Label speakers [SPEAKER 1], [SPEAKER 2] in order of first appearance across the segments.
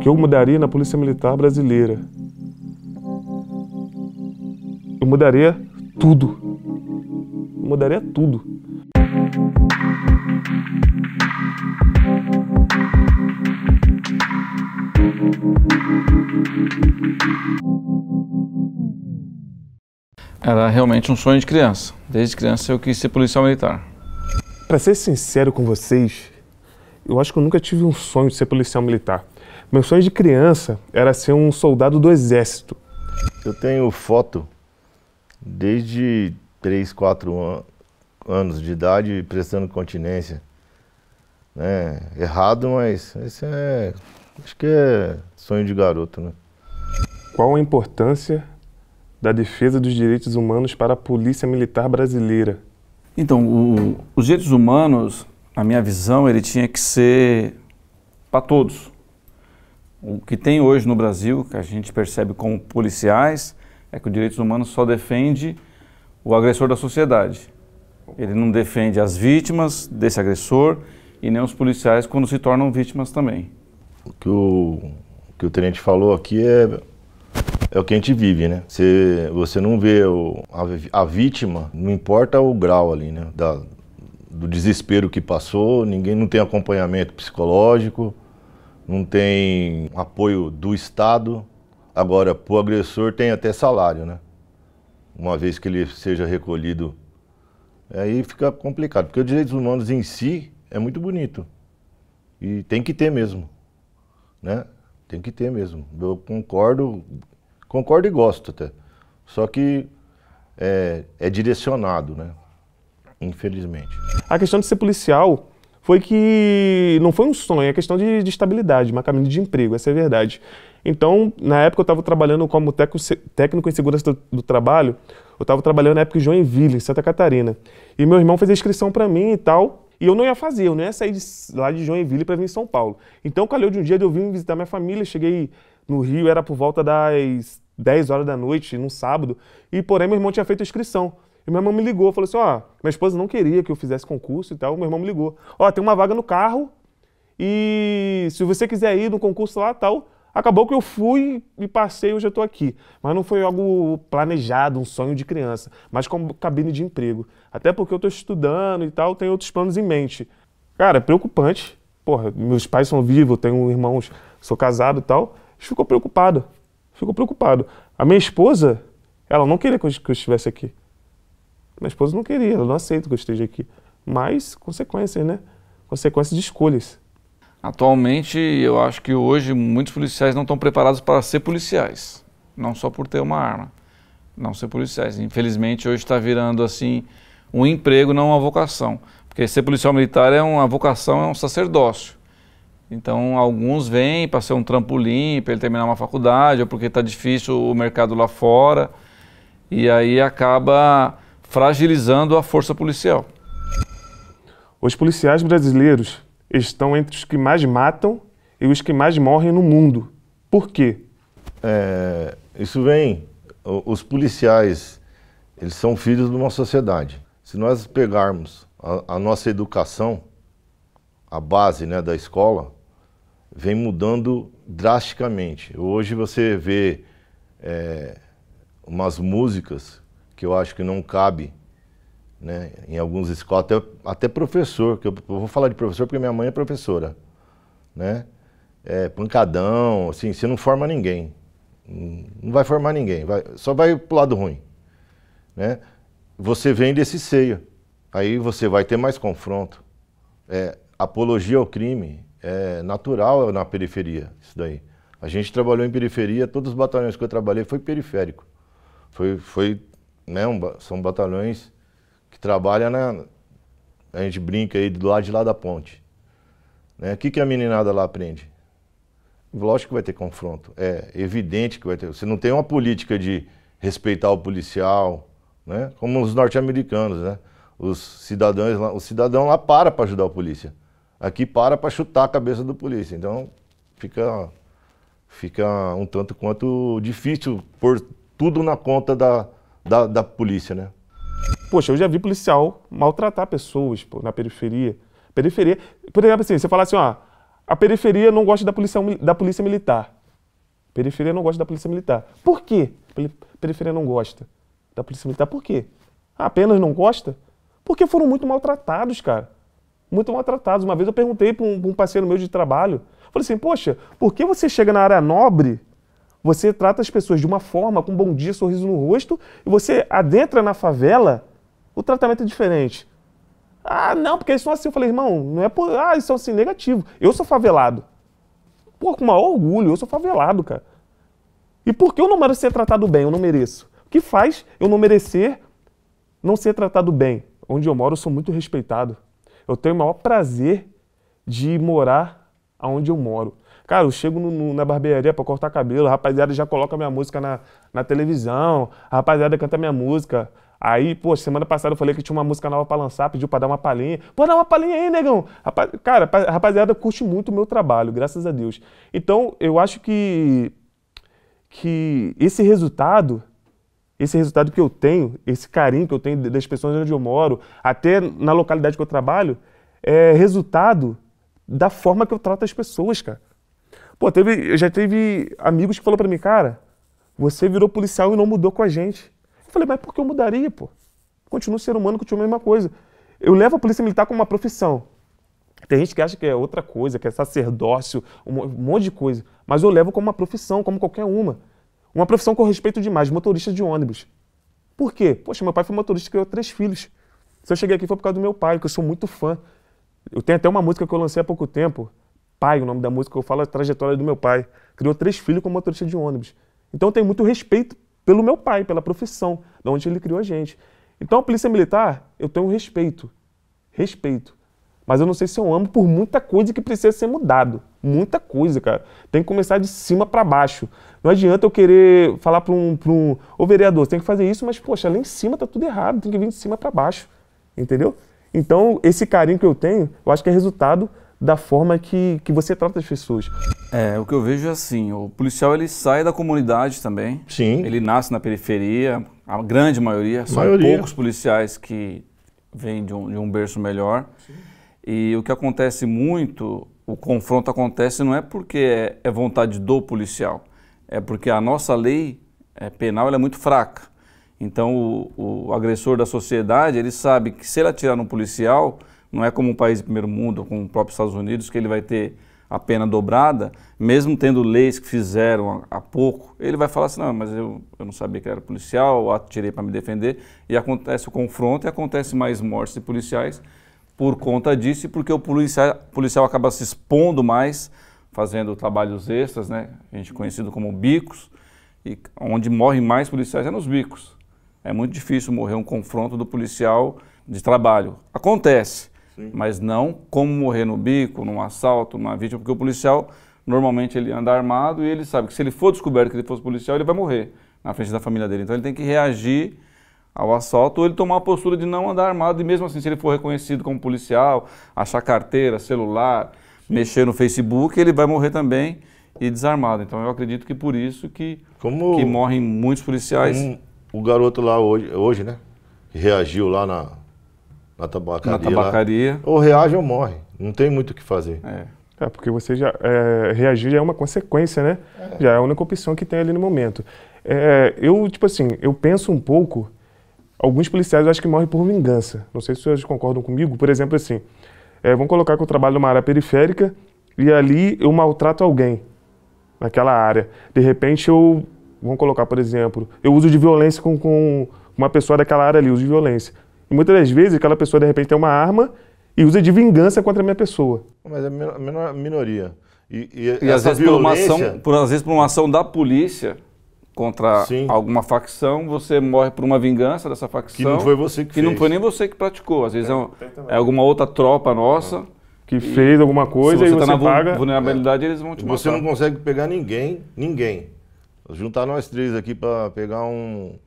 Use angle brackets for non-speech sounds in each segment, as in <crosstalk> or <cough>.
[SPEAKER 1] que eu mudaria na Polícia Militar brasileira? Eu mudaria tudo. Eu mudaria tudo.
[SPEAKER 2] Era realmente um sonho de criança. Desde criança eu quis ser policial militar.
[SPEAKER 1] Para ser sincero com vocês, eu acho que eu nunca tive um sonho de ser policial militar. Meu sonho de criança era ser um soldado do exército. Eu tenho foto
[SPEAKER 3] desde 3, 4 an anos de idade prestando continência. Né? Errado, mas esse é. Acho que
[SPEAKER 1] é sonho de garoto, né? Qual a importância da defesa dos direitos humanos para a Polícia Militar Brasileira? Então, o, os direitos humanos, na minha visão, ele tinha que ser para todos.
[SPEAKER 2] O que tem hoje no Brasil, que a gente percebe como policiais, é que o direitos humanos só defende o agressor da sociedade. Ele não defende as vítimas desse agressor e nem os policiais quando se tornam vítimas também.
[SPEAKER 3] O que o, o que o tenente falou aqui é, é o que a gente vive, né? Você, você não vê o, a, a, vítima, não importa o grau ali, né? Da, do desespero que passou, ninguém não tem acompanhamento psicológico, não tem apoio do Estado. Agora, para o agressor tem até salário, né? Uma vez que ele seja recolhido. Aí fica complicado, porque os direitos humanos em si é muito bonito. E tem que ter mesmo. Né? Tem que ter mesmo. Eu concordo, concordo e gosto até. Só que
[SPEAKER 1] é, é direcionado, né? Infelizmente. A questão de ser policial foi que não foi um sonho, é questão de, de estabilidade, uma caminho de emprego, essa é a verdade. Então, na época eu estava trabalhando como técnico em segurança do, do trabalho, eu estava trabalhando na época em Joinville, em Santa Catarina. E meu irmão fez a inscrição para mim e tal, e eu não ia fazer, eu não ia sair de, lá de Joinville para vir em São Paulo. Então, calhou de um dia de eu vir visitar minha família, cheguei no Rio, era por volta das 10 horas da noite, num sábado, e porém meu irmão tinha feito a inscrição. E meu irmão me ligou, falou assim: ó, minha esposa não queria que eu fizesse concurso e tal. Meu irmão me ligou: ó, tem uma vaga no carro e se você quiser ir no concurso lá tal. Acabou que eu fui e passei, hoje eu estou aqui. Mas não foi algo planejado, um sonho de criança, mas como cabine de emprego. Até porque eu estou estudando e tal, tenho outros planos em mente. Cara, preocupante. Porra, meus pais são vivos, tenho irmãos, sou casado e tal. Ficou preocupado. Ficou preocupado. A minha esposa, ela não queria que eu estivesse aqui. Minha esposa não queria, ela não aceita que eu esteja aqui. Mas consequências, né? Consequências de escolhas. Atualmente, eu acho que hoje
[SPEAKER 2] muitos policiais não estão preparados para ser policiais, não só por ter uma arma, não ser policiais. Infelizmente, hoje está virando assim um emprego, não uma vocação, porque ser policial militar é uma vocação, é um sacerdócio. Então, alguns vêm para ser um trampolim, para ele terminar uma faculdade, ou porque está difícil o mercado lá fora, e aí acaba fragilizando a força policial.
[SPEAKER 1] Os policiais brasileiros estão entre os que mais matam e os que mais morrem no mundo. Por quê? É, isso vem. Os policiais,
[SPEAKER 3] eles são filhos de uma sociedade. Se nós pegarmos a, a nossa educação, a base né, da escola, vem mudando drasticamente. Hoje você vê é, umas músicas que eu acho que não cabe né, em alguns escolas, até, até professor, que eu, eu, vou falar de professor porque minha mãe é professora, né? É, pancadão, assim, você não forma ninguém, não vai formar ninguém, vai, só vai pro lado ruim, né? Você vem desse seio, aí você vai ter mais confronto. É, apologia ao crime é natural na periferia, isso daí. A gente trabalhou em periferia, todos os batalhões que eu trabalhei foi periférico. Foi, foi né, um, são batalhões que trabalham na. Né, a gente brinca aí do lado de lá da ponte. Né? O que, que a meninada lá aprende? Lógico que vai ter confronto. É evidente que vai ter. Você não tem uma política de respeitar o policial, né? como os norte-americanos, né? Os cidadãos lá, o cidadão lá para para ajudar a polícia. Aqui para para chutar a cabeça do polícia. Então fica, fica um tanto quanto difícil pôr tudo na conta da,
[SPEAKER 1] da, da polícia, né? Poxa, eu já vi policial maltratar pessoas pô, na periferia. Periferia. Por exemplo, assim, você fala assim, ó, a periferia não gosta da polícia, da polícia militar. Periferia não gosta da polícia militar. Por quê? Periferia não gosta da polícia militar. Por quê? Ah, apenas não gosta? Porque foram muito maltratados, cara. Muito maltratados. Uma vez eu perguntei para um, um parceiro meu de trabalho. Falei assim, poxa, por que você chega na área nobre você trata as pessoas de uma forma, com um bom dia, sorriso no rosto, e você adentra na favela, o tratamento é diferente. Ah, não, porque eles são assim. Eu falei, irmão, não é por. Ah, eles são assim, negativo. Eu sou favelado. Pô, com maior orgulho, eu sou favelado, cara. E por que eu não mereço ser tratado bem? Eu não mereço. O que faz eu não merecer não ser tratado bem? Onde eu moro, eu sou muito respeitado. Eu tenho o maior prazer de morar onde eu moro. Cara, eu chego no, no, na barbearia para cortar cabelo, a rapaziada já coloca minha música na, na televisão, a rapaziada canta minha música. Aí, pô, semana passada eu falei que tinha uma música nova pra lançar, pediu pra dar uma palhinha. Pô, dá uma palhinha aí, negão! Rapaz, cara, a rapaziada curte muito o meu trabalho, graças a Deus. Então, eu acho que, que esse resultado, esse resultado que eu tenho, esse carinho que eu tenho das pessoas onde eu moro, até na localidade que eu trabalho, é resultado da forma que eu trato as pessoas, cara. Pô, teve, eu já teve amigos que falou para mim, cara, você virou policial e não mudou com a gente. Eu falei, mas por que eu mudaria, pô? Continuo ser humano, continuo a mesma coisa. Eu levo a polícia militar como uma profissão. Tem gente que acha que é outra coisa, que é sacerdócio, um monte de coisa. Mas eu levo como uma profissão, como qualquer uma. Uma profissão com respeito demais, motorista de ônibus. Por quê? Poxa, meu pai foi motorista e criou três filhos. Se eu cheguei aqui foi por causa do meu pai, que eu sou muito fã. Eu tenho até uma música que eu lancei há pouco tempo, Pai, o nome da música eu falo a é trajetória do meu pai. Criou três filhos como motorista de ônibus. Então eu tenho muito respeito pelo meu pai, pela profissão, de onde ele criou a gente. Então a polícia militar, eu tenho respeito. Respeito. Mas eu não sei se eu amo por muita coisa que precisa ser mudado. Muita coisa, cara. Tem que começar de cima para baixo. Não adianta eu querer falar para um, pra um ô vereador, tem que fazer isso, mas poxa, lá em cima tá tudo errado, tem que vir de cima para baixo. Entendeu? Então, esse carinho que eu tenho, eu acho que é resultado da forma que, que você trata as pessoas. É, o que eu vejo
[SPEAKER 2] é assim, o policial ele sai da comunidade também. Sim. Ele nasce na periferia, a grande maioria, são maioria. poucos policiais que vêm de um, de um berço melhor. Sim. E o que acontece muito, o confronto acontece não é porque é, é vontade do policial, é porque a nossa lei é, penal é muito fraca. Então o, o agressor da sociedade, ele sabe que se ele atirar no policial, não é como um país de primeiro mundo, como o próprio Estados Unidos, que ele vai ter a pena dobrada, mesmo tendo leis que fizeram há pouco, ele vai falar assim, não, mas eu, eu não sabia que era policial, eu atirei para me defender, e acontece o confronto e acontece mais mortes de policiais por conta disso, e porque o policial, policial acaba se expondo mais, fazendo trabalhos extras, né? a gente conhecido como bicos, e onde morrem mais policiais é nos bicos. É muito difícil morrer um confronto do policial de trabalho. Acontece, mas não como morrer no bico, num assalto, numa vítima, porque o policial normalmente ele anda armado e ele sabe que se ele for descoberto que ele fosse policial, ele vai morrer na frente da família dele. Então ele tem que reagir ao assalto ou ele tomar a postura de não andar armado e mesmo assim, se ele for reconhecido como policial, achar carteira, celular, Sim. mexer no Facebook, ele vai morrer também e desarmado. Então eu acredito que por isso que, como que morrem muitos policiais. Um,
[SPEAKER 3] o garoto lá hoje, hoje, né? Reagiu lá na na tabacaria. Na tabacaria. Lá, ou
[SPEAKER 1] reage ou morre. Não tem muito o que fazer. É. É, porque você já é, reagir já é uma consequência, né? É. Já é a única opção que tem ali no momento. É, eu, tipo assim, eu penso um pouco. Alguns policiais eu acho que morrem por vingança. Não sei se vocês concordam comigo. Por exemplo, assim, é, vamos colocar que eu trabalho numa área periférica e ali eu maltrato alguém naquela área. De repente eu, vamos colocar, por exemplo, eu uso de violência com, com uma pessoa daquela área ali, uso de violência. E muitas das vezes aquela pessoa de repente tem uma arma e usa de vingança contra a minha pessoa. Mas
[SPEAKER 3] é a minoria.
[SPEAKER 2] E, e,
[SPEAKER 1] e às, vezes violência... por uma ação,
[SPEAKER 2] por, às vezes por uma ação da polícia contra Sim. alguma facção, você morre por uma vingança dessa facção. Que não foi você que, que fez. Que não foi nem você que praticou. Às vezes é, é, é alguma outra tropa
[SPEAKER 3] nossa. É.
[SPEAKER 1] Que fez alguma coisa e você, tá você na paga... vulnerabilidade,
[SPEAKER 3] eles vão te matar. Você não consegue pegar ninguém, ninguém. Juntar nós três aqui para pegar um,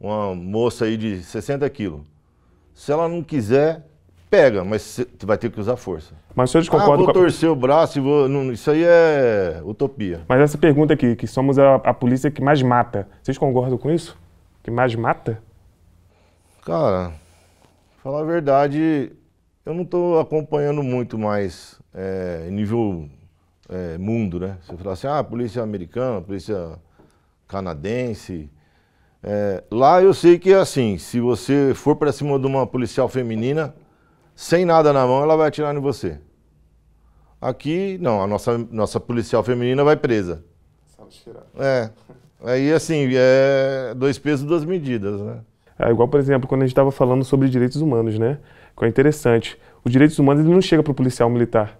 [SPEAKER 3] uma moça aí de 60 quilos. Se ela não quiser, pega, mas você vai ter que usar força.
[SPEAKER 1] Mas eu concorda ah, vou com vou torcer o braço e vou... isso aí é utopia. Mas essa pergunta aqui, que somos é a, a polícia que mais mata, vocês concordam com isso? Que mais mata? Cara,
[SPEAKER 3] falar a verdade, eu não estou acompanhando muito mais é, nível é, mundo, né? Você fala assim, ah, polícia americana, polícia canadense, é, lá eu sei que é assim, se você for para cima de uma policial feminina, sem nada na mão, ela vai atirar em você. Aqui, não, a nossa, nossa policial feminina vai presa. Sabe tirar. É. Aí, assim, é dois pesos, duas medidas, né?
[SPEAKER 1] É igual, por exemplo, quando a gente estava falando sobre direitos humanos, né? Que é interessante. Os direitos humanos ele não chega para o policial militar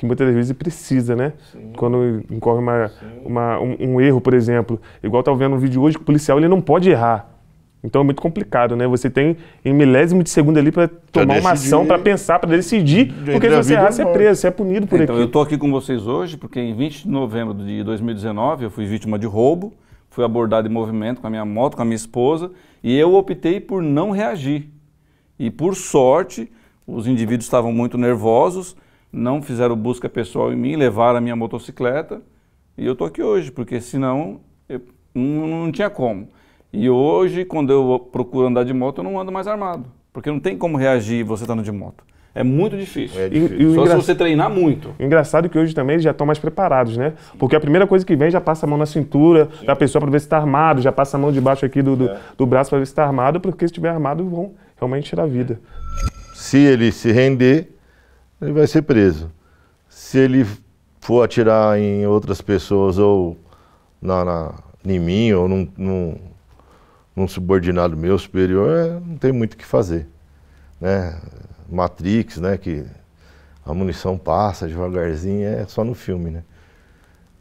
[SPEAKER 1] que muitas vezes precisa, né? Sim. Quando incorre uma, uma um, um, erro, por exemplo. Igual tá vendo um vídeo hoje que o policial ele não pode errar. Então é muito complicado, né? Você tem em milésimo de segundo ali para tomar decidir, uma ação, para pensar, para decidir,
[SPEAKER 2] de porque se você errar, você é preso, você é punido por então, aqui. Então eu estou aqui com vocês hoje porque em 20 de novembro de 2019 eu fui vítima de roubo, fui abordado em movimento com a minha moto, com a minha esposa, e eu optei por não reagir. E por sorte, os indivíduos estavam muito nervosos, não fizeram busca pessoal em mim, levaram a minha motocicleta e eu tô aqui hoje, porque senão eu, não, não tinha como. E hoje, quando eu procuro andar de moto, eu não ando mais armado, porque não tem como reagir você estando tá de moto. É muito difícil. É difícil. E, e Só engra... se você treinar muito.
[SPEAKER 1] Engraçado que hoje também eles já estão mais preparados, né? Sim. Porque a primeira coisa que vem já passa a mão na cintura Sim. da pessoa para ver se está armado, já passa a mão debaixo aqui do, do, é. do braço para ver se está armado, porque se estiver armado vão realmente tirar a vida.
[SPEAKER 3] Se ele se render, ele vai ser preso. Se ele for atirar em outras pessoas ou na, na, em mim ou num, num, num subordinado meu superior, é, não tem muito o que fazer. Né? Matrix, né? Que a munição passa devagarzinho, é só no filme, né?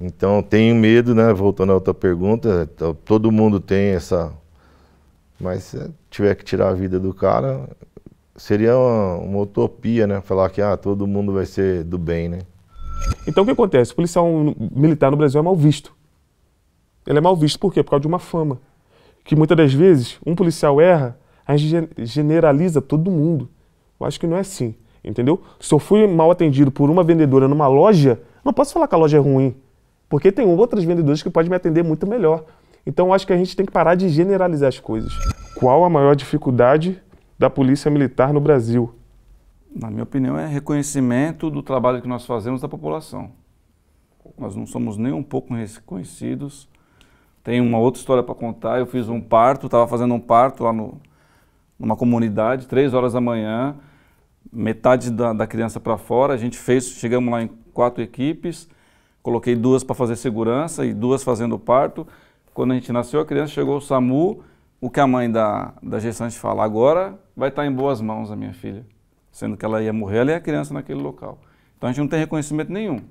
[SPEAKER 3] Então tenho medo, né? Voltando à outra pergunta, todo mundo tem essa. Mas se tiver que tirar a vida do cara, seria uma, uma, utopia, né? Falar que
[SPEAKER 1] ah, todo mundo vai ser do bem, né? Então o que acontece? O policial militar no Brasil é mal visto. Ele é mal visto por quê? Por causa de uma fama. Que muitas das vezes um policial erra, a gente generaliza todo mundo. Eu acho que não é assim, entendeu? Se eu fui mal atendido por uma vendedora numa loja, não posso falar que a loja é ruim, porque tem outras vendedoras que podem me atender muito melhor. Então eu acho que a gente tem que parar de generalizar as coisas. Qual a maior dificuldade da Polícia Militar no Brasil? Na minha opinião, é
[SPEAKER 2] reconhecimento do trabalho que nós fazemos da população. Nós não somos nem um pouco reconhecidos. Tem uma outra história para contar. Eu fiz um parto, estava fazendo um parto lá no, numa comunidade, três horas da manhã, metade da, da criança para fora. A gente fez, chegamos lá em quatro equipes, coloquei duas para fazer segurança e duas fazendo parto. Quando a gente nasceu, a criança chegou o SAMU, o que a mãe da, da gestante fala agora vai estar tá em boas mãos a minha filha, sendo que ela ia morrer, ela ia criança naquele local. Então a gente não tem reconhecimento nenhum.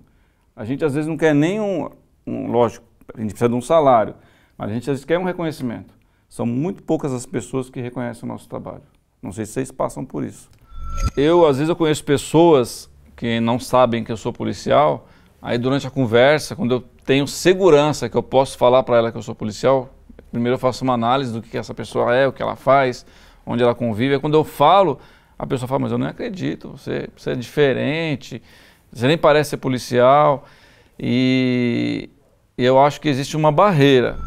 [SPEAKER 2] A gente às vezes não quer nenhum, um, lógico, a gente precisa de um salário, mas a gente às vezes quer um reconhecimento. São muito poucas as pessoas que reconhecem o nosso trabalho. Não sei se vocês passam por isso. Eu às vezes eu conheço pessoas que não sabem que eu sou policial, aí durante a conversa, quando eu tenho segurança que eu posso falar para ela que eu sou policial, Primeiro eu faço uma análise do que essa pessoa é, o que ela faz, onde ela convive. E quando eu falo, a pessoa fala, mas eu não acredito, você, você é diferente, você nem parece ser policial. E eu acho que existe uma barreira.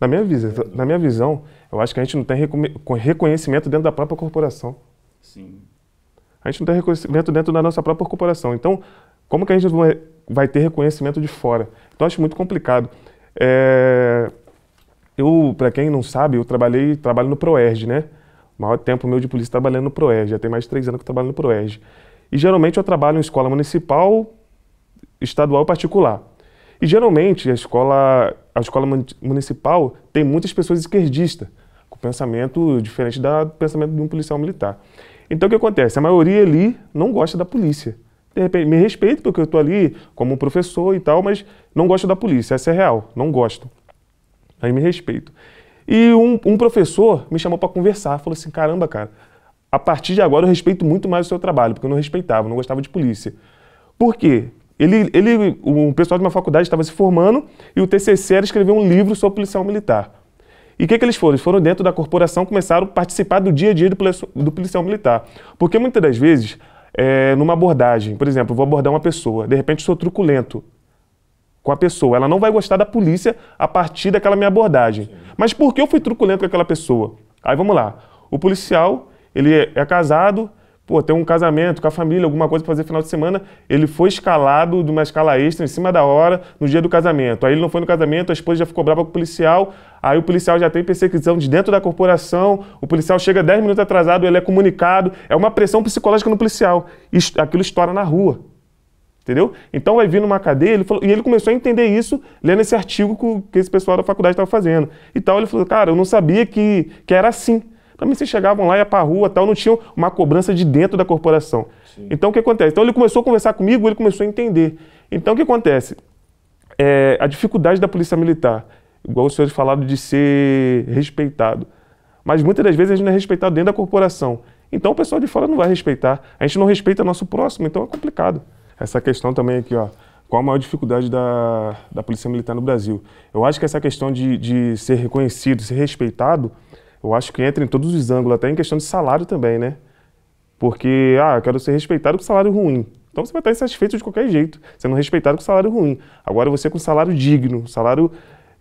[SPEAKER 1] Na minha, visão, na minha visão, eu acho que a gente não tem reconhecimento dentro da própria corporação. Sim. A gente não tem reconhecimento dentro da nossa própria corporação. Então, como que a gente vai ter reconhecimento de fora? Então, acho muito complicado. É eu, para quem não sabe, eu trabalhei, trabalho no ProERG, né? O maior tempo meu de polícia trabalhando no ProERG. já tem mais de três anos que eu trabalho no ProERG. E geralmente eu trabalho em escola municipal, estadual e particular. E geralmente a escola, a escola municipal tem muitas pessoas esquerdistas, com pensamento diferente da, do pensamento de um policial militar. Então o que acontece? A maioria ali não gosta da polícia. De repente, me respeito porque eu estou ali como professor e tal, mas não gosto da polícia, essa é real, não gosto. Aí me respeito. E um, um professor me chamou para conversar, falou assim: caramba, cara, a partir de agora eu respeito muito mais o seu trabalho, porque eu não respeitava, não gostava de polícia. Por quê? Ele, ele, um pessoal de uma faculdade estava se formando e o TCC era escrever um livro sobre policial militar. E o que, que, eles foram? Eles foram dentro da corporação, começaram a participar do dia a dia do policial, do policial militar. Porque muitas das vezes, é, numa abordagem, por exemplo, vou abordar uma pessoa, de repente sou truculento com a pessoa. Ela não vai gostar da polícia a partir daquela minha abordagem. Sim. Mas por que eu fui truculento com aquela pessoa? Aí vamos lá. O policial, ele é, é casado, pô, tem um casamento com a família, alguma coisa para fazer final de semana, ele foi escalado de uma escala extra em cima da hora no dia do casamento. Aí ele não foi no casamento, a esposa já ficou brava com o policial, aí o policial já tem perseguição de dentro da corporação, o policial chega 10 minutos atrasado, ele é comunicado, é uma pressão psicológica no policial. Aquilo estoura na rua. Entendeu? Então vai vir numa cadeia, ele falou, e ele começou a entender isso lendo esse artigo que esse pessoal da faculdade estava fazendo. E tal, ele falou, cara, eu não sabia que, que era assim. Também vocês chegavam lá, ia pra rua tal, não tinham uma cobrança de dentro da corporação. Sim. Então o que acontece? Então ele começou a conversar comigo, ele começou a entender. Então o que acontece? É, a dificuldade da polícia militar, igual os senhores falaram de ser respeitado. Mas muitas das vezes a gente não é respeitado dentro da corporação. Então o pessoal de fora não vai respeitar. A gente não respeita nosso próximo, então é complicado essa questão também aqui, ó. Qual a maior dificuldade da, da Polícia Militar no Brasil? Eu acho que essa questão de, de ser reconhecido, ser respeitado, eu acho que entra em todos os ângulos, até em questão de salário também, né? Porque, ah, eu quero ser respeitado com salário ruim. Então você vai estar insatisfeito de qualquer jeito, sendo respeitado com salário ruim. Agora você com salário digno, salário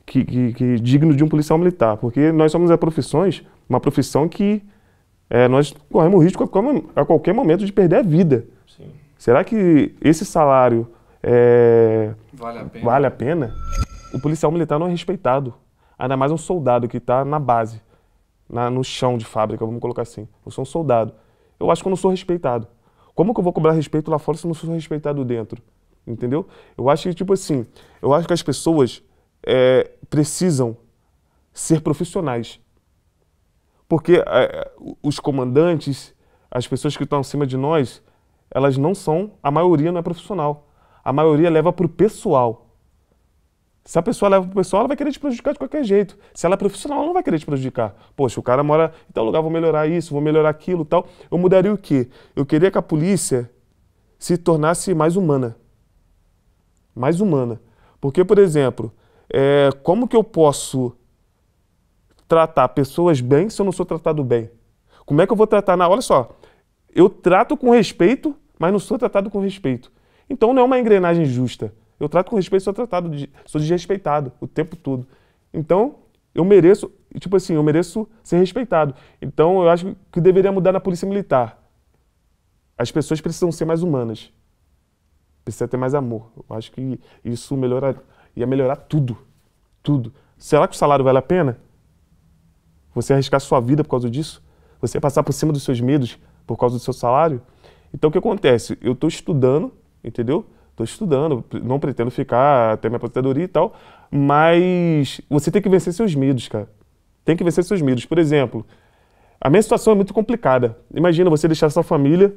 [SPEAKER 1] que, que, que digno de um policial militar. Porque nós somos a é profissões, uma profissão que é, nós corremos risco a qualquer momento de perder a vida. Será que esse salário é, vale, a pena. vale a pena? O policial militar não é respeitado. Ainda mais um soldado que está na base, na, no chão de fábrica, vamos colocar assim. Eu sou um soldado. Eu acho que eu não sou respeitado. Como que eu vou cobrar respeito lá fora se eu não sou respeitado dentro? Entendeu? Eu acho que, tipo assim, eu acho que as pessoas é, precisam ser profissionais. Porque é, é os comandantes, as pessoas que estão acima de nós, elas não são, a maioria não é profissional. A maioria leva para o pessoal. Se a pessoa leva para o pessoal, ela vai querer te prejudicar de qualquer jeito. Se ela é profissional, ela não vai querer te prejudicar. Poxa, o cara mora em tal lugar, vou melhorar isso, vou melhorar aquilo tal. Eu mudaria o quê? Eu queria que a polícia se tornasse mais humana. Mais humana. Porque, por exemplo, é, como que eu posso tratar pessoas bem se eu não sou tratado bem? Como é que eu vou tratar na. Olha só, eu trato com respeito, mas não sou tratado com respeito. Então não é uma engrenagem justa. Eu trato com respeito, sou tratado, de, sou desrespeitado o tempo todo. Então eu mereço, tipo assim, eu mereço ser respeitado. Então eu acho que deveria mudar na polícia militar. As pessoas precisam ser mais humanas. Precisa ter mais amor. Eu acho que isso melhora, ia melhorar tudo. Tudo. Será que o salário vale a pena? Você arriscar sua vida por causa disso? Você passar por cima dos seus medos, por causa do seu salário. Então o que acontece? Eu estou estudando, entendeu? Estou estudando, não pretendo ficar até minha aposentadoria e tal, mas você tem que vencer seus medos, cara. Tem que vencer seus medos. Por exemplo, a minha situação é muito complicada. Imagina você deixar sua família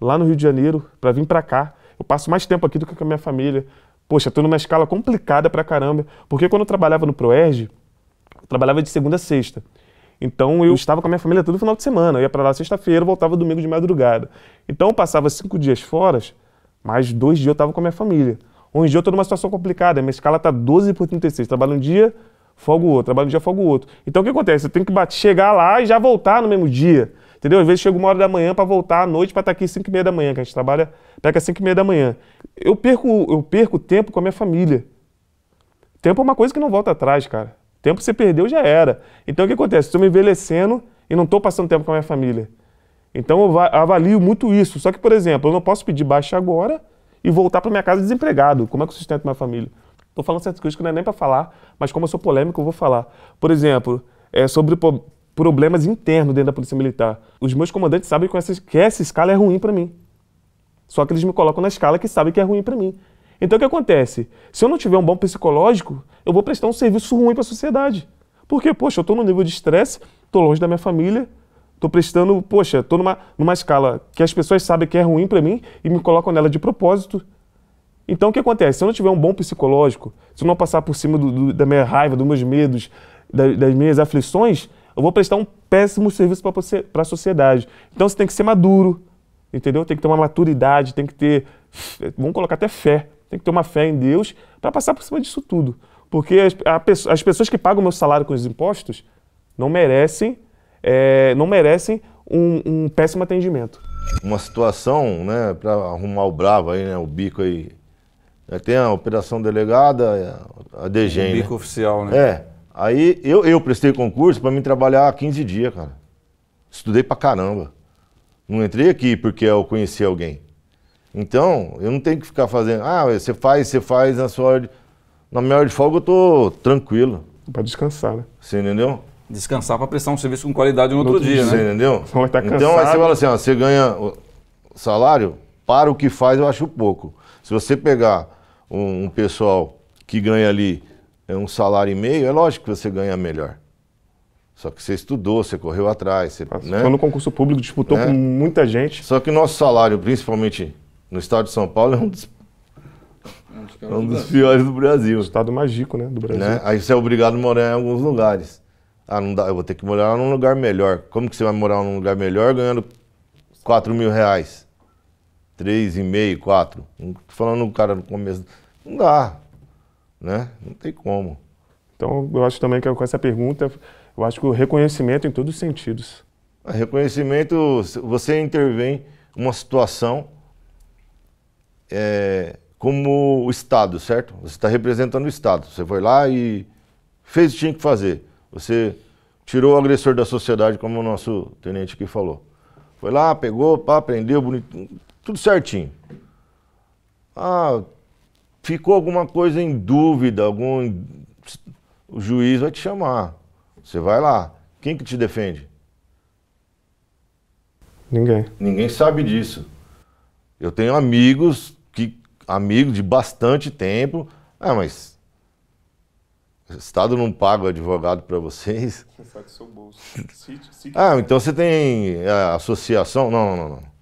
[SPEAKER 1] lá no Rio de Janeiro para vir para cá. Eu passo mais tempo aqui do que com a minha família. Poxa, estou numa escala complicada para caramba. Porque quando eu trabalhava no Proerj, eu trabalhava de segunda a sexta. Então eu estava com a minha família todo final de semana. Eu ia para lá sexta-feira, voltava domingo de madrugada. Então eu passava cinco dias fora, mas dois dias eu estava com a minha família. Um dia eu estou numa situação complicada. Minha escala está 12 por 36. Trabalho um dia, folgo outro. Trabalho um dia, folgo outro. Então o que acontece? Eu tenho que chegar lá e já voltar no mesmo dia. Entendeu? Às vezes chego uma hora da manhã para voltar à noite para estar tá aqui 5 e meia da manhã, que a gente trabalha, pega 5 e meia da manhã. Eu perco, eu perco tempo com a minha família. Tempo é uma coisa que não volta atrás, cara tempo que você perdeu já era. Então o que acontece? Estou me envelhecendo e não estou passando tempo com a minha família. Então eu avalio muito isso. Só que, por exemplo, eu não posso pedir baixa agora e voltar para minha casa desempregado. Como é que eu sustento minha família? Estou falando certas coisas que não é nem para falar, mas como eu sou polêmico, eu vou falar. Por exemplo, é sobre problemas internos dentro da Polícia Militar. Os meus comandantes sabem que essa, que essa escala é ruim para mim. Só que eles me colocam na escala que sabem que é ruim para mim. Então o que acontece? Se eu não tiver um bom psicológico, eu vou prestar um serviço ruim para a sociedade. Porque, poxa, eu estou num nível de estresse, estou longe da minha família, estou prestando, poxa, estou numa, numa escala que as pessoas sabem que é ruim para mim e me colocam nela de propósito. Então o que acontece? Se eu não tiver um bom psicológico, se eu não passar por cima do, do, da minha raiva, dos meus medos, da, das minhas aflições, eu vou prestar um péssimo serviço para a sociedade. Então você tem que ser maduro, entendeu? Tem que ter uma maturidade, tem que ter, vamos colocar até fé tem que ter uma fé em Deus para passar por cima disso tudo. Porque as, a, as pessoas que pagam o meu salário com os impostos não merecem, é, não merecem um, um, péssimo atendimento. Uma situação, né,
[SPEAKER 3] para arrumar o bravo aí, né, o bico aí. Né, tem a operação delegada, a DGEM. O né? bico né?
[SPEAKER 2] oficial, né? É.
[SPEAKER 3] Aí eu, eu prestei concurso para me trabalhar 15 dias, cara. Estudei pra caramba. Não entrei aqui porque eu conheci alguém. Então, eu não tenho que ficar fazendo, ah, você faz, você faz, na sua hora de... Na minha hora de folga eu tô tranquilo. Para descansar, né? Você entendeu?
[SPEAKER 2] Descansar para prestar um serviço com qualidade no, no outro, outro dia, dia, né? Você entendeu? <laughs> Vai tá Então aí você fala
[SPEAKER 3] assim, ó, você ganha salário, para o que faz eu acho pouco. Se você pegar um, um pessoal que ganha ali é, um salário e meio, é lógico que você ganha melhor. Só que você estudou, você correu atrás. Você, Passou tá, né? no
[SPEAKER 1] concurso público, disputou né? com
[SPEAKER 3] muita gente. Só que nosso salário, principalmente no estado de São Paulo é um dos, é, é, é um dos piores do Brasil. O estado
[SPEAKER 1] mais rico, né, do Brasil. Né?
[SPEAKER 3] Aí você é obrigado a morar em alguns lugares. Ah, não dá, eu vou ter que morar num lugar melhor. Como que você vai morar num lugar melhor ganhando 4 mil reais? 3,5, 4. Falando o cara no começo. Não dá, né?
[SPEAKER 1] Não tem como. Então, eu acho também que com essa pergunta, eu acho que o reconhecimento em todos os sentidos.
[SPEAKER 3] Reconhecimento, você intervém uma situação é, como o Estado, certo? Você está representando o Estado. Você foi lá e fez o que tinha que fazer. Você tirou o agressor da sociedade, como o nosso tenente aqui falou. Foi lá, pegou, pá, prendeu, bonito, tudo certinho. Ah, ficou alguma coisa em dúvida, algum o juiz vai te chamar. Você vai lá. Quem que te defende? Ninguém. Ninguém sabe disso. Eu tenho amigos amigo de bastante tempo. Ah, mas o Estado não paga o advogado para vocês?
[SPEAKER 1] Sai seu bolso. Ah, então
[SPEAKER 3] você tem é, associação? Não, não, não.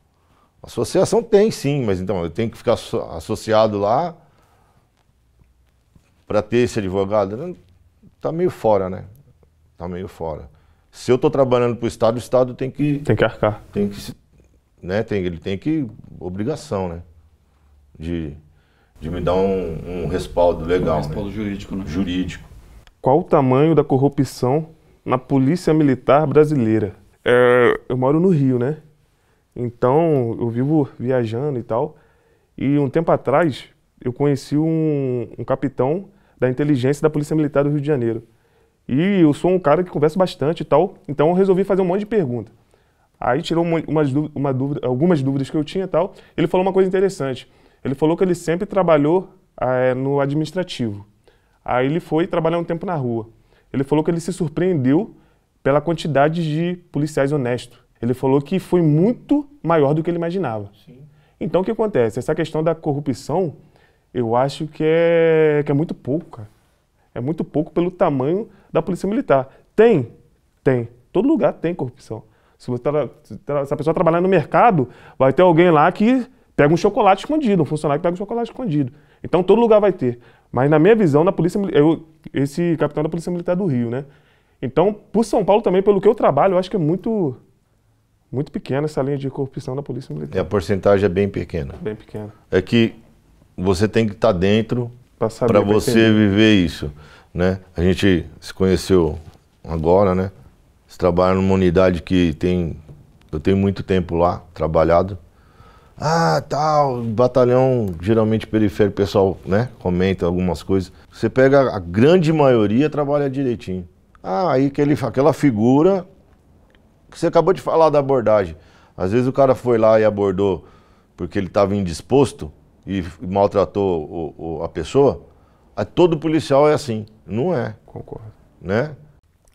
[SPEAKER 3] Associação tem sim, mas então eu tenho que ficar associado lá para ter esse advogado. Tá meio fora, né? Tá meio fora. Se eu estou trabalhando para o Estado, o Estado tem que... Tem que arcar. Tem que, né, tem, ele tem que... Obrigação,
[SPEAKER 1] né? de,
[SPEAKER 3] de me dar um, um respaldo legal. Um respaldo né? jurídico,
[SPEAKER 1] né? Jurídico. Qual o tamanho da corrupção na Polícia Militar Brasileira? É, eu moro no Rio, né? Então eu vivo viajando e tal. E um tempo atrás eu conheci um, um capitão da inteligência da Polícia Militar do Rio de Janeiro. E eu sou um cara que conversa bastante e tal, então eu resolvi fazer um monte de perguntas. Aí tirou uma, uma dúvida, algumas dúvidas que eu tinha e tal. Ele falou uma coisa interessante. Ele falou que ele sempre trabalhou é, no administrativo. Aí ele foi trabalhar um tempo na rua. Ele falou que ele se surpreendeu pela quantidade de policiais honestos. Ele falou que foi muito maior do que ele imaginava. Sim. Então o que acontece? Essa questão da corrupção, eu acho que é, que é muito pouco, cara. É muito pouco pelo tamanho da polícia militar. Tem, tem. Todo lugar tem corrupção. Se, você, se a pessoa trabalhar no mercado, vai ter alguém lá que pega um chocolate escondido, um funcionário pega um chocolate escondido. Então todo lugar vai ter. Mas na minha visão, na polícia, eu, esse capitão da Polícia Militar do Rio, né? Então, por São Paulo também, pelo que eu trabalho, eu acho que é muito muito pequena essa linha de corrupção da Polícia Militar. E a
[SPEAKER 3] porcentagem é bem pequena. Bem pequena. É que você tem que estar tá dentro para você entender. viver isso, né? A gente se conheceu agora, né? Você trabalha numa unidade que tem eu tenho muito tempo lá trabalhado ah, tal, batalhão geralmente periférico, o pessoal, né, comenta algumas coisas. Você pega a grande maioria, trabalha direitinho. Ah, aí aquele, aquela figura que você acabou de falar da abordagem. Às vezes o cara foi lá e abordou porque ele estava indisposto e maltratou o, o, a pessoa. todo policial é assim, não é? Concordo. Né?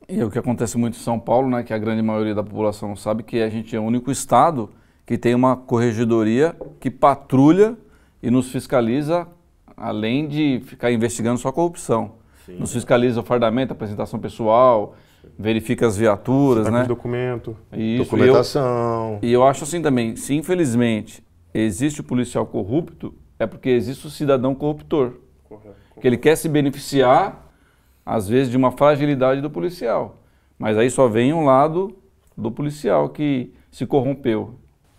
[SPEAKER 2] E é o que acontece muito em São Paulo, né, que a grande maioria da população sabe que a gente é o único estado que tem uma corregedoria que patrulha e nos fiscaliza, além de ficar investigando só corrupção. Sim. Nos fiscaliza o fardamento, a apresentação pessoal, verifica as viaturas, né?
[SPEAKER 1] documento, Isso. documentação. E
[SPEAKER 2] eu, e eu acho assim também, se infelizmente existe o policial corrupto, é porque existe o cidadão corruptor. Correto, correto. Que ele quer se beneficiar, às vezes, de uma fragilidade do policial. Mas aí só vem um lado do policial que se corrompeu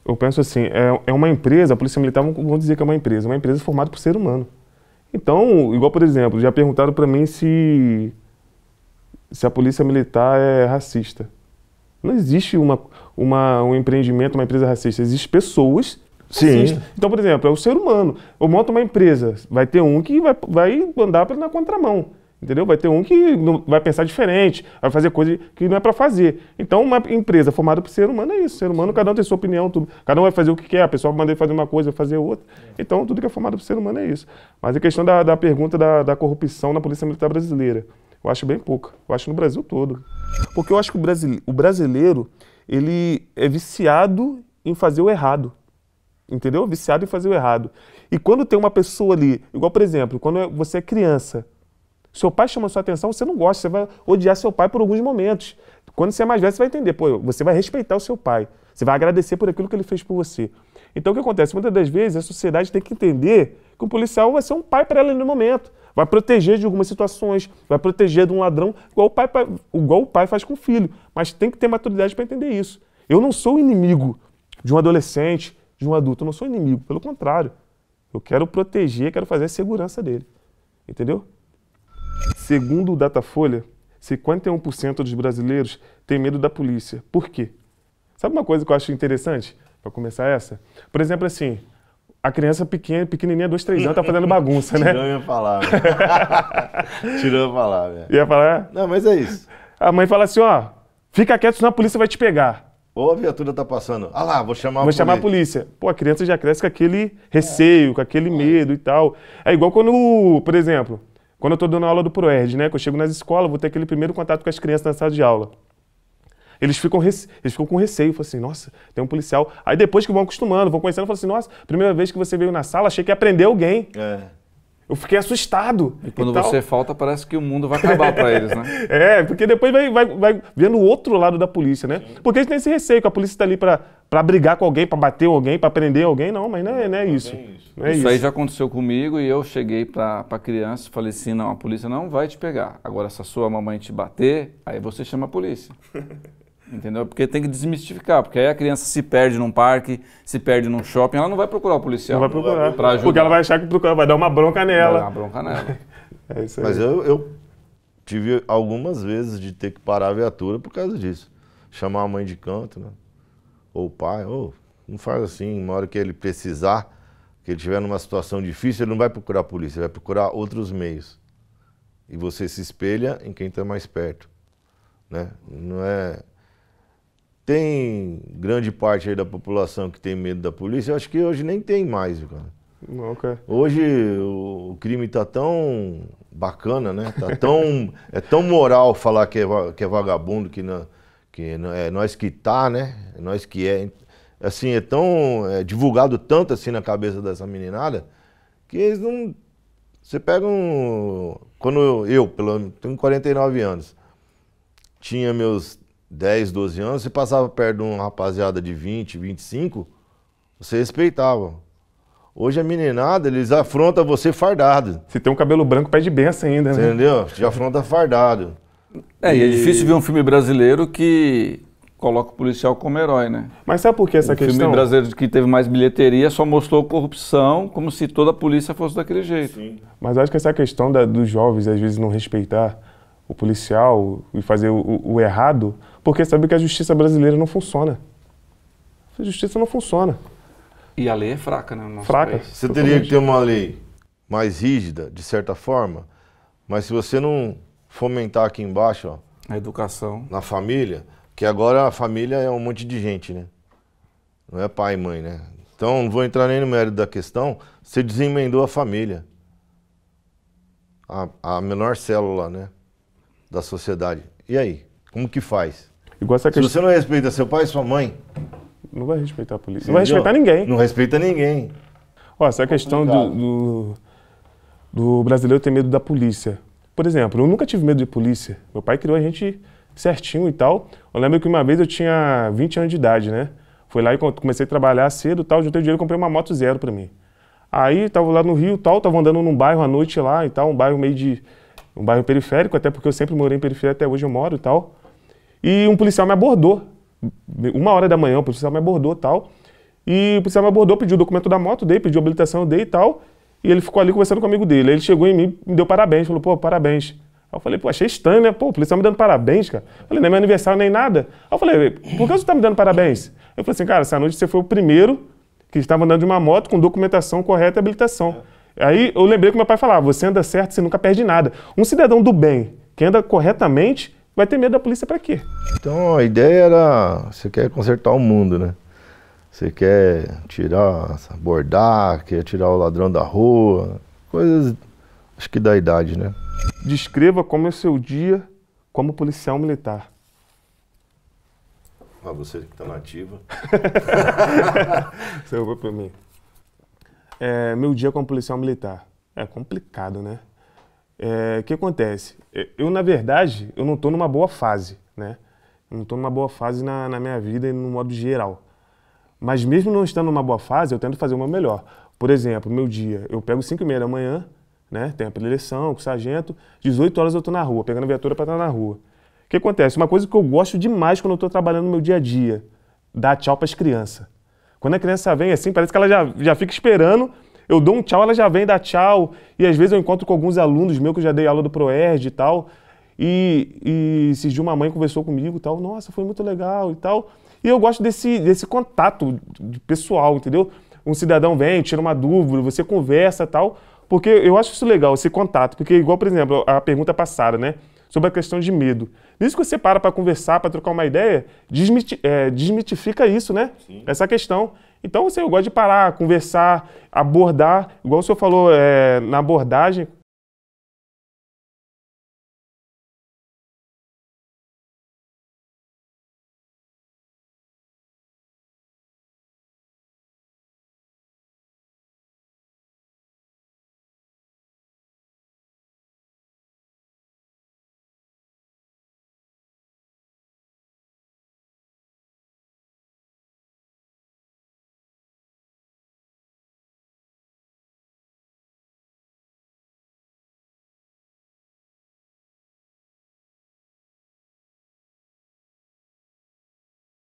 [SPEAKER 1] eu penso assim, é, é uma empresa, a Polícia Militar, vamos dizer que é uma empresa, uma empresa formada por ser humano. Então, igual por exemplo, já perguntaram para mim se, se a Polícia Militar é racista. Não existe uma, uma, um empreendimento, uma empresa racista, existem pessoas racistas. Sim. Então, por exemplo, é o ser humano. Eu monto uma empresa, vai ter um que vai, vai andar na contramão. Entendeu? Vai ter um que não, vai pensar diferente, vai fazer coisa que não é para fazer. Então, uma empresa formada por ser humano é isso. Ser humano, cada um tem sua opinião, tudo. Cada um vai fazer o que quer, a pessoa manda ele fazer uma coisa, vai fazer outra. É. Então, tudo que é formado por ser humano é isso. Mas a questão da, da pergunta da, da corrupção na Polícia Militar Brasileira, eu acho bem pouca. Eu acho no Brasil todo. Porque eu acho que o, brasile, o brasileiro, ele é viciado em fazer o errado entendeu? Viciado em fazer o errado. E quando tem uma pessoa ali, igual por exemplo, quando é, você é criança, seu pai chama sua atenção, você não gosta, você vai odiar seu pai por alguns momentos. Quando você é mais velho, você vai entender, pô, você vai respeitar o seu pai, você vai agradecer por aquilo que ele fez por você. Então o que acontece? Muitas das vezes a sociedade tem que entender que o policial vai ser um pai para ela no momento, vai proteger de algumas situações, vai proteger de um ladrão, igual o pai, igual o pai faz com o filho. Mas tem que ter maturidade para entender isso. Eu não sou inimigo de um adolescente, de um adulto, eu não sou inimigo, pelo contrário. Eu quero proteger, quero fazer a segurança dele. Entendeu? Segundo o Datafolha, 51% dos brasileiros têm medo da polícia. Por quê? Sabe uma coisa que eu acho interessante, para começar essa? Por exemplo, assim, a criança pequena, pequenininha, dois, três anos, tá fazendo <laughs> bagunça, né? Tirou a palavra. <laughs>
[SPEAKER 3] Tirou a palavra.
[SPEAKER 1] Ia falar? Não, mas é isso. A mãe fala assim, ó, fica quieto, senão a polícia vai te pegar. Ou a viatura tá passando. Ah lá, vou chamar a vou polícia. Vou chamar a polícia. Pô, a criança já cresce com aquele receio, com aquele medo e tal. É igual quando, por exemplo, quando eu estou dando aula do ProERD, né, Quando eu chego nas escolas, vou ter aquele primeiro contato com as crianças na sala de aula. Eles ficam, eles ficam com receio, falam assim, nossa, tem um policial. Aí depois que vão acostumando, vão conhecendo, falam assim, nossa, primeira vez que você veio na sala, achei que ia prender alguém. É eu fiquei assustado. E quando e você falta, parece que o mundo vai acabar para eles, né? <laughs> É, porque depois vai, vai, vai vendo o outro lado da polícia, né? Sim. Porque eles têm esse receio que a polícia está ali para brigar com alguém, para bater alguém, para prender alguém. Não, mas não é, não é isso. Não isso. é isso, é isso aí já
[SPEAKER 2] aconteceu comigo e eu cheguei para a criança e falei assim, não, a polícia não vai te pegar. Agora, se a sua mamãe te bater, aí você chama a polícia. <laughs> Entendeu? Porque tem que desmistificar, porque aí a criança se perde num parque, se perde num shopping, ela não vai procurar o policial.
[SPEAKER 1] Não vai procurar. Pra ajudar. Porque ela vai achar que procurar, vai dar uma bronca nela. Vai dar uma bronca nela. <laughs>
[SPEAKER 3] é isso aí. Mas eu, eu tive algumas vezes de ter que parar a viatura por causa disso. Chamar a mãe de canto, né? Ou o pai, ou oh, não faz assim, uma hora que ele precisar, que ele estiver numa situação difícil, ele não vai procurar a polícia, ele vai procurar outros meios. E você se espelha em quem está mais perto. Né? Não é tem grande parte aí da população que tem medo da polícia, eu acho que hoje nem tem mais, cara. Okay. Hoje o crime tá tão bacana, né? Tá tão, <laughs> é tão moral falar que é, que é vagabundo, que, não, que não, é nós que tá, né? É nós que é. Assim, é tão é divulgado tanto assim na cabeça dessa meninada que eles não. Você pega um. Quando eu, eu pelo menos, tenho 49 anos, tinha meus 10, 12 anos, você passava perto de uma rapaziada de 20, 25, você respeitava. Hoje a meninada, eles afrontam você fardado. Se tem um cabelo branco, pede benção ainda, né? Entendeu? Te afronta fardado. É, e... É e é difícil ver um
[SPEAKER 2] filme brasileiro que coloca o policial como herói, né? Mas sabe por que essa o questão? O filme brasileiro que teve mais bilheteria só mostrou corrupção como se toda a polícia fosse daquele jeito. Sim.
[SPEAKER 1] Mas acho que essa questão da, dos jovens, às vezes, não respeitar o policial e fazer o, o errado porque sabe que a justiça brasileira não funciona. A justiça não funciona.
[SPEAKER 2] E a lei é fraca, né? No
[SPEAKER 3] fraca. País. Você teria que ter uma lei mais rígida, de certa forma, mas se você não fomentar aqui embaixo, ó, a educação, na família, que agora a família é um monte de gente, né? Não é pai e mãe, né? Então, não vou entrar nem no mérito da questão, você desemendou a família. A, a menor célula, né? Da sociedade. E aí? Como que faz? Igual essa questão... Se você não respeita seu pai e sua mãe. Não vai respeitar a polícia. Não vai respeitar ninguém.
[SPEAKER 1] Não respeita ninguém. Ó, essa é a questão do, do, do brasileiro ter medo da polícia. Por exemplo, eu nunca tive medo de polícia. Meu pai criou a gente certinho e tal. Eu lembro que uma vez eu tinha 20 anos de idade, né? Fui lá e comecei a trabalhar cedo e tal, juntei dinheiro e comprei uma moto zero para mim. Aí tava lá no Rio tal, tava andando num bairro à noite lá e tal, um bairro meio de. um bairro periférico, até porque eu sempre morei em periferia, até hoje eu moro e tal. E um policial me abordou. Uma hora da manhã, o policial me abordou tal. E o policial me abordou, pediu o documento da moto, dei, pediu a habilitação, dei e tal. E ele ficou ali conversando com o amigo dele. Aí ele chegou em mim, me deu parabéns, falou, pô, parabéns. Aí eu falei, pô, achei estranho, né? Pô, o policial me dando parabéns, cara. Eu falei, nem é meu aniversário nem nada. Aí eu falei, por que você tá me dando parabéns? Eu falei assim, cara, essa noite você foi o primeiro que estava andando de uma moto com documentação correta e habilitação. Aí eu lembrei que meu pai falava, você anda certo, você nunca perde nada. Um cidadão do bem, que anda corretamente, Vai ter medo da polícia para quê?
[SPEAKER 3] Então a ideia era, você quer consertar o mundo, né? Você quer tirar, abordar, quer tirar o ladrão da rua, coisas acho que da idade, né?
[SPEAKER 1] Descreva como é o seu dia como policial militar.
[SPEAKER 3] Ah, você que está nativa.
[SPEAKER 1] você vai para mim. É, meu dia como policial militar. É complicado, né? é, o que acontece? É, eu, na verdade, eu não estou numa boa fase, né? Eu não estou numa boa fase na, na, minha vida e no modo geral. Mas mesmo não estando numa boa fase, eu tento fazer o meu melhor. Por exemplo, meu dia, eu pego 5 e meia da manhã, né? Tem a preleção com o sargento, 18 horas eu estou na rua, pegando a viatura para estar na rua. O que acontece? Uma coisa que eu gosto demais quando eu estou trabalhando no meu dia a dia, dar tchau para as crianças. Quando a criança vem assim, parece que ela já, já fica esperando eu dou um tchau, ela já vem dar tchau. E às vezes eu encontro com alguns alunos meus que eu já dei aula do Proerd e tal. E, e esses de uma mãe conversou comigo e tal. Nossa, foi muito legal e tal. E eu gosto desse, desse contato pessoal, entendeu? Um cidadão vem, tira uma dúvida, você conversa e tal. Porque eu acho isso legal, esse contato. Porque, igual, por exemplo, a pergunta passada, né? Sobre a questão de medo. Nisso que você para para conversar, para trocar uma ideia, desmiti é, desmitifica isso, né? Sim. Essa questão. Então, assim, eu gosto de parar, conversar, abordar, igual o senhor falou, é, na abordagem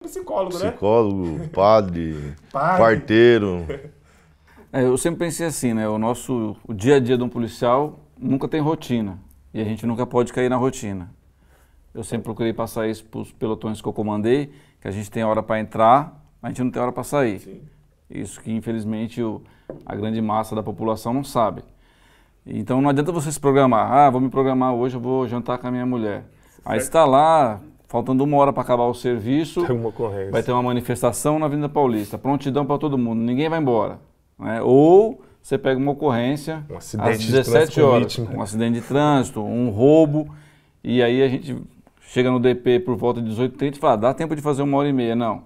[SPEAKER 1] Psicólogo, né?
[SPEAKER 3] Psicólogo, <laughs> padre, parteiro.
[SPEAKER 1] <laughs>
[SPEAKER 2] É, eu sempre pensei assim, né? O nosso o dia a dia de um policial nunca tem rotina. E a gente nunca pode cair na rotina. Eu sempre procurei passar isso para os pelotões que eu comandei, que a gente tem hora para entrar, a gente não tem hora para sair. Sim. Isso que, infelizmente, o, a grande massa da população não sabe. Então não adianta você se programar. Ah, vou me programar hoje, eu vou jantar com a minha mulher. Certo. Aí está lá, faltando uma hora para acabar o serviço, vai ter uma manifestação na Avenida Paulista, prontidão para todo mundo, ninguém vai embora. Né? Ou você pega uma ocorrência um às 17 horas, um acidente de trânsito, um roubo, e aí a gente chega no DP por volta de 18h30 e fala, ah, dá tempo de fazer uma hora e meia, não.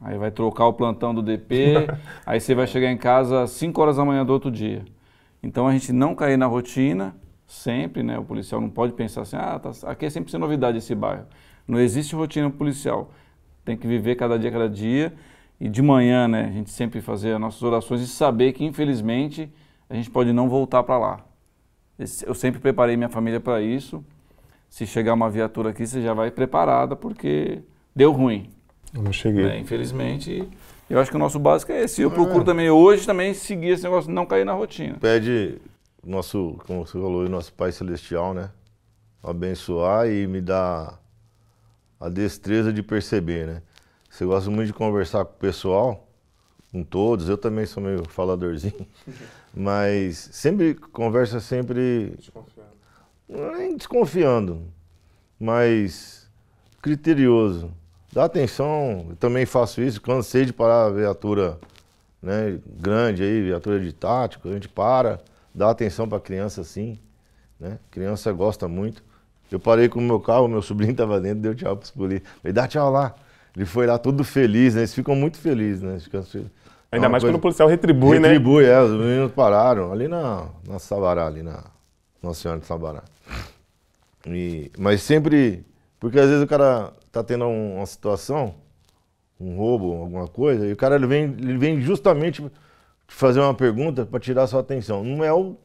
[SPEAKER 2] Aí vai trocar o plantão do DP, <laughs> aí você vai chegar em casa às 5 horas da manhã do outro dia. Então a gente não cair na rotina sempre, né? O policial não pode pensar assim, ah, tá, aqui é sempre ser novidade esse bairro. Não existe rotina policial. Tem que viver cada dia, cada dia. E de manhã, né, a gente sempre fazer as nossas orações e saber que, infelizmente, a gente pode não voltar para lá. Eu sempre preparei minha família para isso. Se chegar uma viatura aqui, você já vai preparada, porque deu ruim. Eu não cheguei. Né? Infelizmente, eu acho que o nosso básico é esse. Eu é. procuro é. também, hoje, também seguir esse negócio, não cair na rotina.
[SPEAKER 3] Pede nosso, como você falou, o nosso Pai Celestial, né? Abençoar e me dar a destreza de perceber, né? Você gosta muito de conversar com o pessoal, com todos, eu também sou meio faladorzinho, <laughs> mas sempre conversa sempre. Desconfiando. Nem desconfiando, mas criterioso. Dá atenção, eu também faço isso, cansei de parar a viatura né, grande aí, viatura de tático, a gente para dar atenção para a criança assim, né? Criança gosta muito. Eu parei com o meu carro, meu sobrinho estava <laughs> dentro, deu tchau para os polícias. dá tchau lá. Ele foi lá todo feliz, né? Eles ficam muito felizes, né? É Ainda mais coisa... quando o policial retribui, retribui né? Retribui, é. Os meninos pararam ali na, na Sabará, ali na Nossa Senhora de Sabará. E, mas sempre... Porque às vezes o cara tá tendo uma situação, um roubo, alguma coisa, e o cara ele vem, ele vem justamente fazer uma pergunta para tirar sua atenção. Não é, o,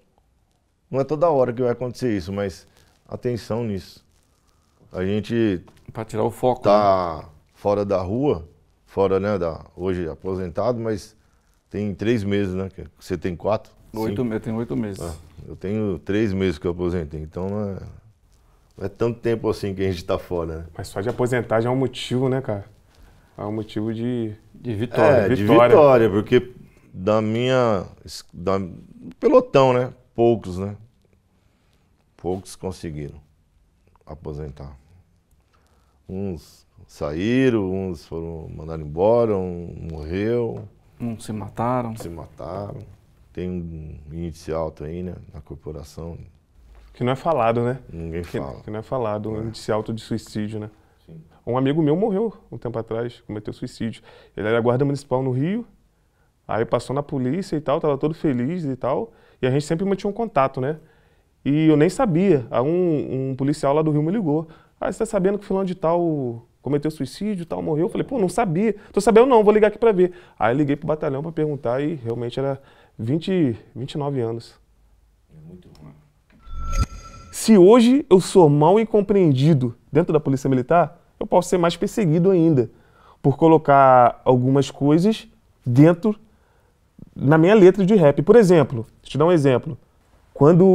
[SPEAKER 3] não é toda hora que vai acontecer isso, mas atenção nisso. A gente. Para tirar o foco. Tá né? fora da rua, fora, né? Da, hoje aposentado, mas tem três meses, né? Você tem quatro? Oito meses, tem oito meses. Ah, eu tenho três meses que eu aposentei, então não é,
[SPEAKER 1] não é tanto tempo assim que a gente está fora, né? Mas só de aposentagem é um motivo, né, cara? É um motivo de, de vitória. É, vitória. de vitória,
[SPEAKER 3] porque da minha. Da, pelotão, né? Poucos, né? Poucos conseguiram aposentar. Uns saíram, uns foram mandados embora, um morreu. Uns um se mataram. Se mataram.
[SPEAKER 1] Tem um índice alto aí, né? Na corporação. Que não é falado, né? Ninguém que, fala. Que não é falado, um é. índice alto de suicídio, né? Sim. Um amigo meu morreu um tempo atrás, cometeu suicídio. Ele era guarda municipal no Rio, Aí passou na polícia e tal, tava todo feliz e tal. E a gente sempre mantinha um contato, né? E eu nem sabia. Aí um, um policial lá do Rio me ligou. Ah, você tá sabendo que fulano de tal cometeu suicídio e tal, morreu? Eu falei, pô, não sabia. Tô sabendo não, vou ligar aqui pra ver. Aí liguei pro batalhão pra perguntar e realmente era 20, 29 anos. É muito ruim. Se hoje eu sou mal incompreendido compreendido dentro da Polícia Militar, eu posso ser mais perseguido ainda por colocar algumas coisas dentro na minha letra de rap. Por exemplo, te dar um exemplo. Quando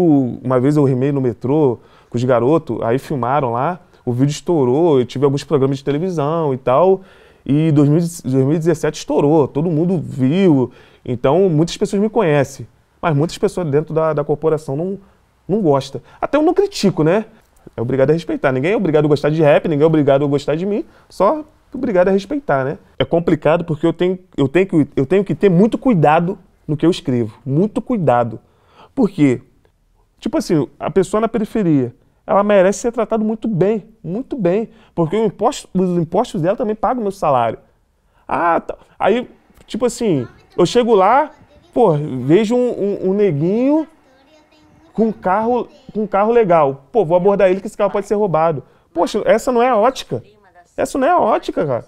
[SPEAKER 1] uma vez eu rimei no metrô com os garotos, aí filmaram lá, o vídeo estourou, eu tive alguns programas de televisão e tal, e 2017 estourou, todo mundo viu, então muitas pessoas me conhecem, mas muitas pessoas dentro da, da corporação não, não gostam. Até eu não critico, né? É obrigado a respeitar, ninguém é obrigado a gostar de rap, ninguém é obrigado a gostar de mim, só obrigado a respeitar, né? É complicado porque eu tenho, eu tenho, que, eu tenho que ter muito cuidado no que eu escrevo. Muito cuidado. Por quê? Tipo assim, a pessoa na periferia, ela merece ser tratada muito bem, muito bem. Porque imposto, os impostos dela também pagam o meu salário. Ah, tá. aí, tipo assim, eu chego lá, pô, vejo um, um, um neguinho com carro, com um carro legal. Pô, vou abordar ele que esse carro pode ser roubado. Poxa, essa não é a ótica. Essa não é a ótica, cara.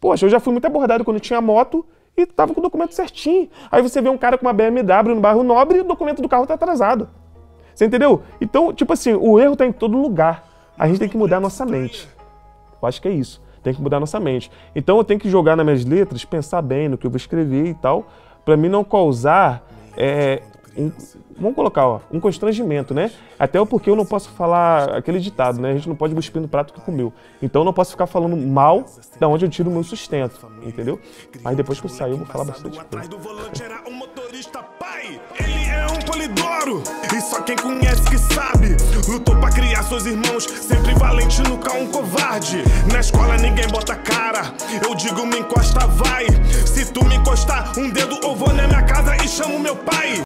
[SPEAKER 1] Poxa, eu já fui muito abordado quando tinha moto e tava com o documento certinho. Aí você vê um cara com uma BMW no bairro nobre e o documento do carro tá atrasado. Você entendeu? Então, tipo assim, o erro tá em todo lugar. A gente tem que mudar a nossa mente. Eu acho que é isso. Tem que mudar a nossa mente. Então eu tenho que jogar nas minhas letras, pensar bem no que eu vou escrever e tal, para mim não causar é, um, vamos colocar, ó, um constrangimento, né? Até porque eu não posso falar aquele ditado, né? A gente não pode cuspir no prato que comeu. Então eu não posso ficar falando mal da onde eu tiro o meu sustento, entendeu? Mas depois que eu sair eu vou falar bastante coisa. Ele é um polidoro, e só quem conhece que sabe. Lutou pra criar seus irmãos, sempre valente, nunca um covarde. Na escola ninguém bota cara, eu digo me encosta, vai. Se tu me encostar um dedo, eu vou na minha casa e
[SPEAKER 3] chamo meu pai.